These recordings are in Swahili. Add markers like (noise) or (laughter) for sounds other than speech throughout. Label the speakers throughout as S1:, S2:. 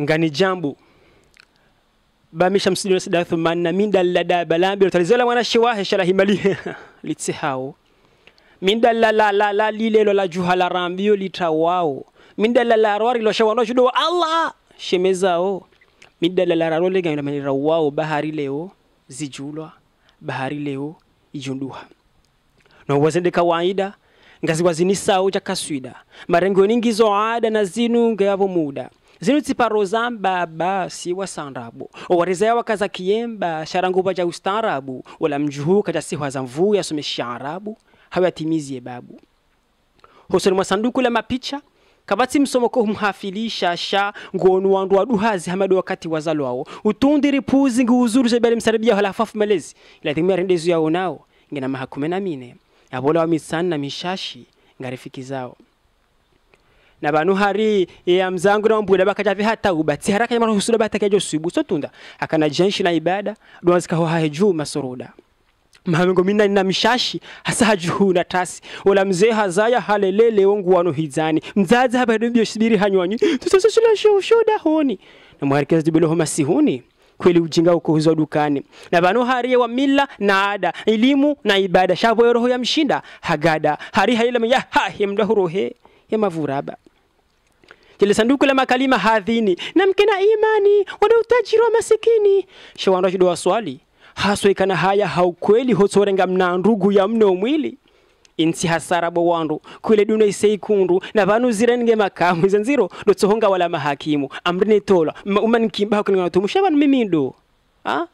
S1: ngani ni jambo bamisha na sida thumanna min dallada balambi utalizela mwana shiwa shiwahe sharahimali litsihao (laughs) min dallalalala lilelo la juhala rambiyo litawao min dallalarwari lo shawano shudo allah shemezao min dallalararo leganyula manira wao bahari leo zijulwa bahari leo ijunduha no wazende kawaida ngazigwazinisao jakaswida marengo ningizo ada na zinu ngayavo muda zinu tsiparo zamba basi wasandrabu owarezeya wakaza kiemba sharanguva ja ustarabu wala mjuhuka ja sihwa za mvuu yasomesha arabu hawatimizie babu hosoni mwa la mapicha kavatsi msomoko humhafilisha sha ngonu wandu waduhazi hamadu wakati wazalo wao utundiri puzi nguuzuru jebele msaribia wala hafafu malezi ilatimia rendezu yao nao ngina mahakumena kumi na mine abola wa misani na mishashi ngarifiki zao na bantu hari eh, ya mzangu na mbura bakaja vihata ubatsi haraka jamani husura bata jo sibu so tunda akana jenshi na ibada dwazika ho haju masoroda mahango mina na mishashi hasa hajuhu na tasi ola mzee hazaya halelele wangu wano hizani mzazi haba ndio shibiri hanywanyi tusososula shoda honi na mwarikezi dibelo homa masihuni kweli ujinga uko huzo dukani na banu hariye wa mila na ada elimu na ibada shavo roho ya mshinda hagada hari haila ya ha himda hurohe ya mavuraba jele sanduku la makalima hadhini na mkina imani wana utajiri wa masikini shawanda shido swali haswe kana haya haukweli hotsorenga mna ndugu ya mne omwili insi hasarabo wandu kwile duna iseikundu na vanu zirenge makamu zanziro nziro dotsohonga wala mahakimu amrine tola umankimba hakulinga tumusha vanu mimindo ha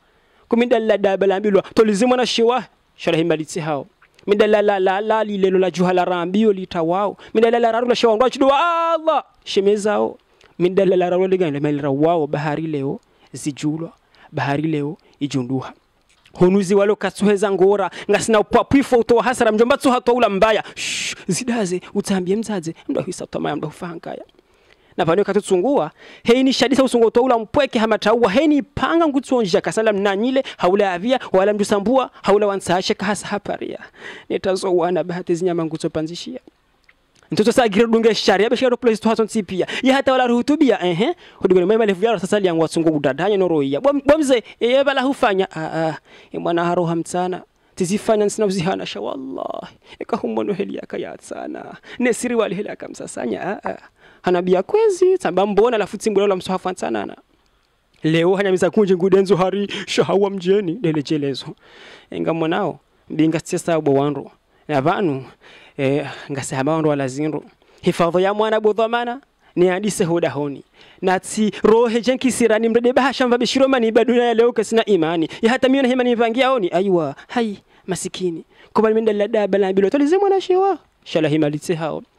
S1: kumindalla dabalambilwa tolizimwa na shiwa sharahimalitsi hao midalala la la lelo la rambio midalala midalalararo la shawango chido Allah shemezao la ligana melra wao bahari leo zijulwa bahari leo ijunduha honuzi walo katsuheza ngora ngasina upapwifo utowa hasara mjomba tsuha ula mbaya Shh, zidaze utambie mzaze mndahisa tamaya hufahankaya na napanwe katutsungua heini shadisa usungo ula mpweke hama hamatauwa heini panga ngutsonja kasala mnanyile haula avia wala mdusambua haula wansashe kasa haparia wana bahati zinyama panzishia ntoto dunge shari ya beshika ro situa tuhaton sipia ya hata wala ruhutubia ehe hudigone mema levu yaro sasa liangwa sungo budadanya no roia bomze e bala hufanya aa a e mwana haro hamtsana tizifanya nsina uzihana sha wallahi ekahumono ya yatsana nesiri wali heliaka msasanya a a anabia kwezi tamba mbona lafu tsimbwela la msohafu antsanana leo hanya misa kunje ngudenzo hari shahawa mjeni lele chelezo enga mwanao mbinga sitesa bwa wanro na vanu eh, ngasehama wanro wala zinro hifadho ya mwana budhamana ni hadise hoda honi na tsi rohe jenkisirani mrede bahasha mva bishiroma ni badunia ya leo kasina imani ya hata miona hima nivangia honi aywa hai masikini kubali menda lada bala bilo tolize mwana shewa shala hima litse hao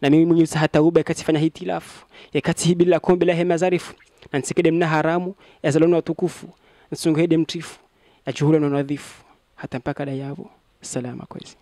S1: na mimi mwenye sahatauba yakati fanya hitilafu yakati hibila kombe la zarifu na nsikede mna haramu yazalona watukufu nsungede mtifu chuhula na nadhifu hata mpaka dayavu salama kwezi